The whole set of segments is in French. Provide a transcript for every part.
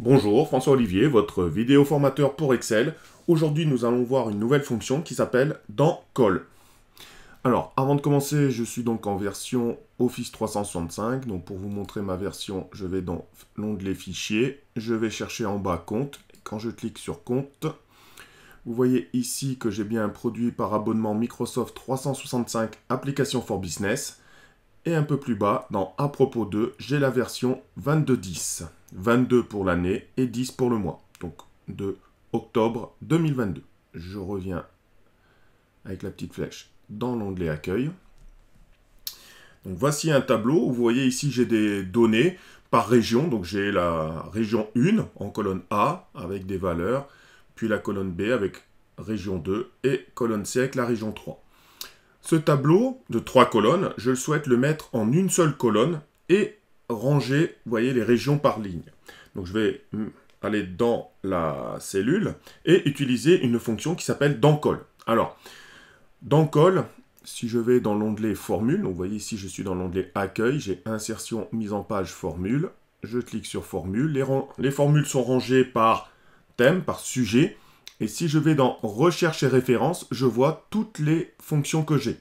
Bonjour, François Olivier, votre vidéo formateur pour Excel. Aujourd'hui, nous allons voir une nouvelle fonction qui s'appelle dans call. Alors, avant de commencer, je suis donc en version Office 365. Donc, pour vous montrer ma version, je vais dans l'onglet Fichiers ». Je vais chercher en bas Compte. quand je clique sur Compte, vous voyez ici que j'ai bien un produit par abonnement Microsoft 365 Application for Business. Et un peu plus bas, dans À propos de, j'ai la version 22.10. 22 pour l'année et 10 pour le mois. Donc de octobre 2022. Je reviens avec la petite flèche dans l'onglet Accueil. Donc voici un tableau. Vous voyez ici, j'ai des données par région. Donc j'ai la région 1 en colonne A avec des valeurs, puis la colonne B avec région 2 et colonne C avec la région 3. Ce tableau de trois colonnes, je souhaite le mettre en une seule colonne et ranger, voyez, les régions par ligne. Donc je vais hmm, aller dans la cellule et utiliser une fonction qui s'appelle col ». Alors, col, si je vais dans l'onglet formule, vous voyez ici je suis dans l'onglet accueil, j'ai insertion, mise en page, formule, je clique sur formule, les, les formules sont rangées par thème, par sujet, et si je vais dans recherche et référence, je vois toutes les fonctions que j'ai.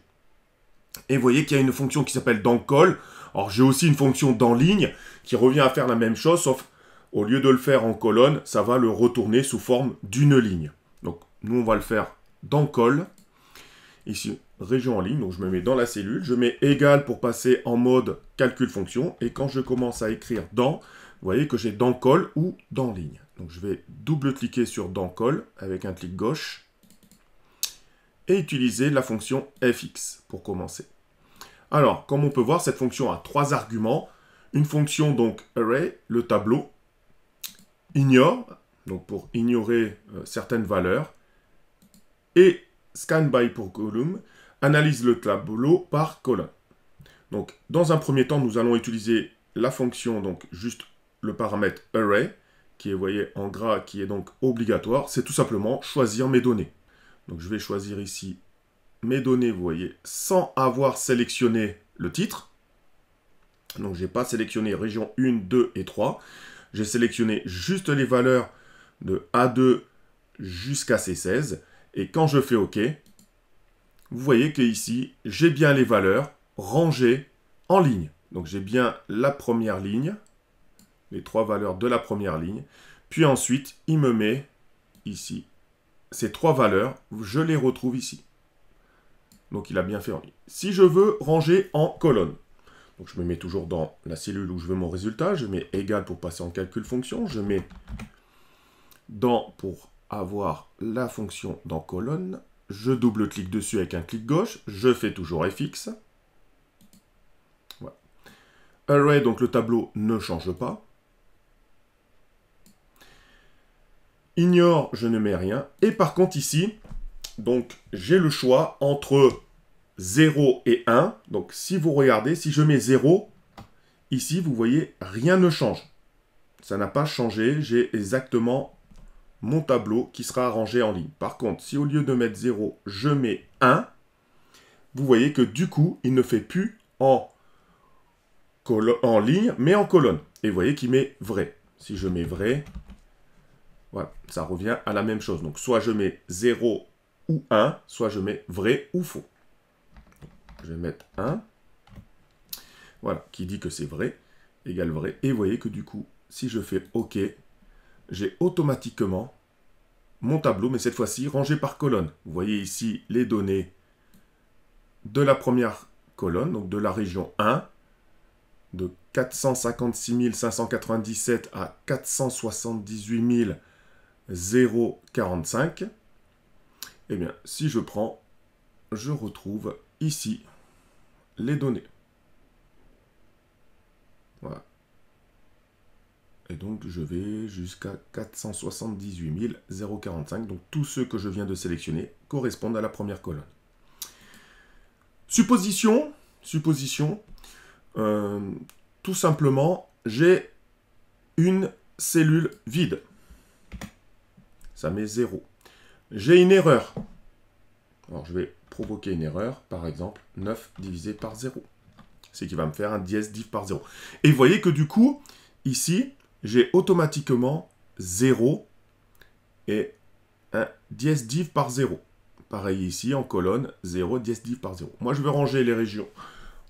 Et vous voyez qu'il y a une fonction qui s'appelle dans call. Alors j'ai aussi une fonction dans ligne qui revient à faire la même chose, sauf au lieu de le faire en colonne, ça va le retourner sous forme d'une ligne. Donc nous on va le faire dans call. Ici, région en ligne, donc je me mets dans la cellule, je mets égal pour passer en mode calcul fonction, et quand je commence à écrire dans, vous voyez que j'ai dans col ou dans ligne. Donc je vais double-cliquer sur dans col avec un clic gauche et utiliser la fonction fx pour commencer. Alors, comme on peut voir, cette fonction a trois arguments. Une fonction donc array, le tableau, ignore, donc pour ignorer euh, certaines valeurs, et scan by pour column, analyse le tableau par colonne. Donc, dans un premier temps, nous allons utiliser la fonction donc juste le paramètre array, qui est, voyez, en gras, qui est donc obligatoire, c'est tout simplement choisir mes données. Donc je vais choisir ici mes données, vous voyez, sans avoir sélectionné le titre. Donc je n'ai pas sélectionné région 1, 2 et 3. J'ai sélectionné juste les valeurs de A2 jusqu'à C16. Et quand je fais OK, vous voyez qu'ici, j'ai bien les valeurs rangées en ligne. Donc j'ai bien la première ligne, les trois valeurs de la première ligne. Puis ensuite, il me met ici ces trois valeurs, je les retrouve ici. Donc il a bien fait Si je veux ranger en colonne, donc je me mets toujours dans la cellule où je veux mon résultat, je mets égal pour passer en calcul fonction, je mets dans pour avoir la fonction dans colonne, je double-clique dessus avec un clic gauche, je fais toujours FX. Voilà. Array, donc le tableau ne change pas. ignore, je ne mets rien. Et par contre ici, donc j'ai le choix entre 0 et 1. Donc si vous regardez, si je mets 0, ici vous voyez, rien ne change. Ça n'a pas changé, j'ai exactement mon tableau qui sera arrangé en ligne. Par contre, si au lieu de mettre 0, je mets 1, vous voyez que du coup, il ne fait plus en, en ligne, mais en colonne. Et vous voyez qu'il met vrai. Si je mets vrai, voilà, ça revient à la même chose. Donc soit je mets 0 ou 1, soit je mets vrai ou faux. Je vais mettre 1. Voilà, qui dit que c'est vrai, égale vrai. Et vous voyez que du coup, si je fais OK, j'ai automatiquement mon tableau, mais cette fois-ci rangé par colonne. Vous voyez ici les données de la première colonne, donc de la région 1, de 456 597 à 478 000 0,45, eh bien, si je prends, je retrouve ici les données. Voilà. Et donc, je vais jusqu'à 478 045. Donc, tous ceux que je viens de sélectionner correspondent à la première colonne. Supposition, supposition, euh, tout simplement, j'ai une cellule vide. Ça met 0. J'ai une erreur. Alors, je vais provoquer une erreur, par exemple, 9 divisé par 0. C'est qui va me faire un dièse div par 0. Et vous voyez que du coup, ici, j'ai automatiquement 0 et un dièse div par 0. Pareil ici, en colonne, 0, dièse div par 0. Moi, je vais ranger les régions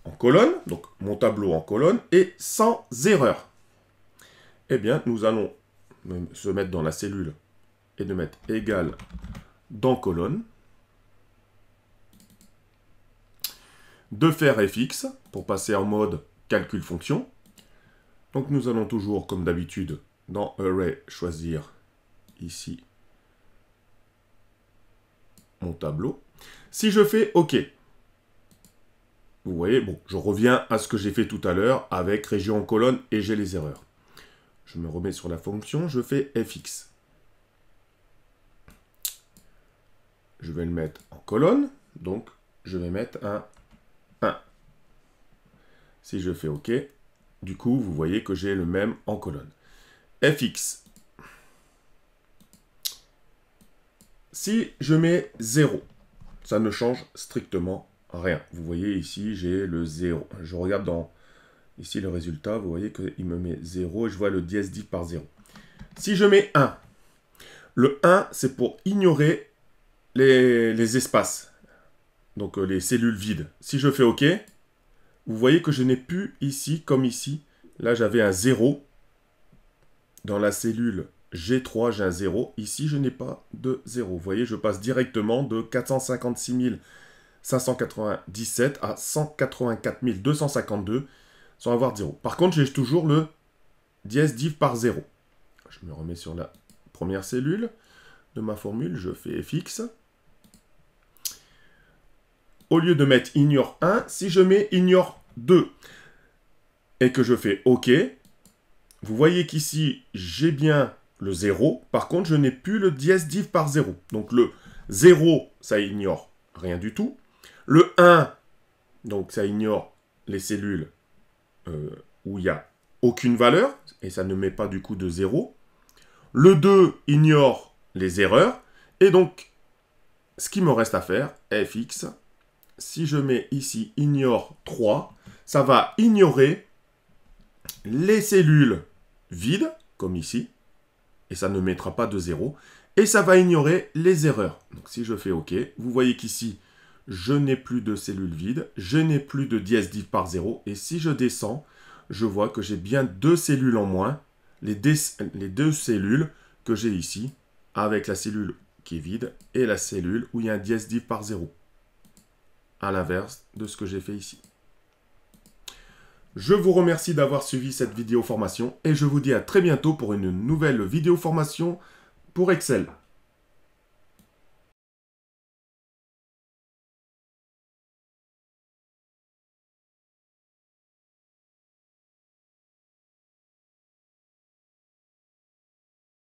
en colonne, donc mon tableau en colonne, et sans erreur. Eh bien, nous allons se mettre dans la cellule et de mettre égal dans colonne. De faire fx pour passer en mode calcul fonction. Donc nous allons toujours, comme d'habitude, dans Array, choisir ici mon tableau. Si je fais OK, vous voyez, bon, je reviens à ce que j'ai fait tout à l'heure avec région en colonne et j'ai les erreurs. Je me remets sur la fonction, je fais fx. je vais le mettre en colonne, donc je vais mettre un 1. Si je fais OK, du coup, vous voyez que j'ai le même en colonne. fx. Si je mets 0, ça ne change strictement rien. Vous voyez ici, j'ai le 0. Je regarde dans ici le résultat, vous voyez qu'il me met 0 et je vois le dièse 10 par 0. Si je mets 1, le 1, c'est pour ignorer les, espaces, donc euh, les cellules vides. Si je fais OK, vous voyez que je n'ai plus ici, comme ici, là j'avais un 0. Dans la cellule G3, j'ai un 0. Ici, je n'ai pas de 0. Vous voyez, je passe directement de 456 597 à 184 252 sans avoir 0. Par contre, j'ai toujours le dièse div par 0. Je me remets sur la première cellule de ma formule. Je fais FX au lieu de mettre ignore 1, si je mets ignore 2 et que je fais OK, vous voyez qu'ici, j'ai bien le 0. Par contre, je n'ai plus le dièse div par 0. Donc le 0, ça ignore rien du tout. Le 1, donc ça ignore les cellules euh, où il n'y a aucune valeur, et ça ne met pas du coup de 0. Le 2 ignore les erreurs, et donc ce qui me reste à faire, fx si je mets ici ignore 3, ça va ignorer les cellules vides, comme ici, et ça ne mettra pas de 0, et ça va ignorer les erreurs. Donc si je fais OK, vous voyez qu'ici, je n'ai plus de cellules vides, je n'ai plus de dièse div par 0, et si je descends, je vois que j'ai bien deux cellules en moins, les, deux cellules que j'ai ici, avec la cellule qui est vide et la cellule où il y a un dièse div par 0 à l'inverse de ce que j'ai fait ici. Je vous remercie d'avoir suivi cette vidéo formation et je vous dis à très bientôt pour une nouvelle vidéo formation pour Excel.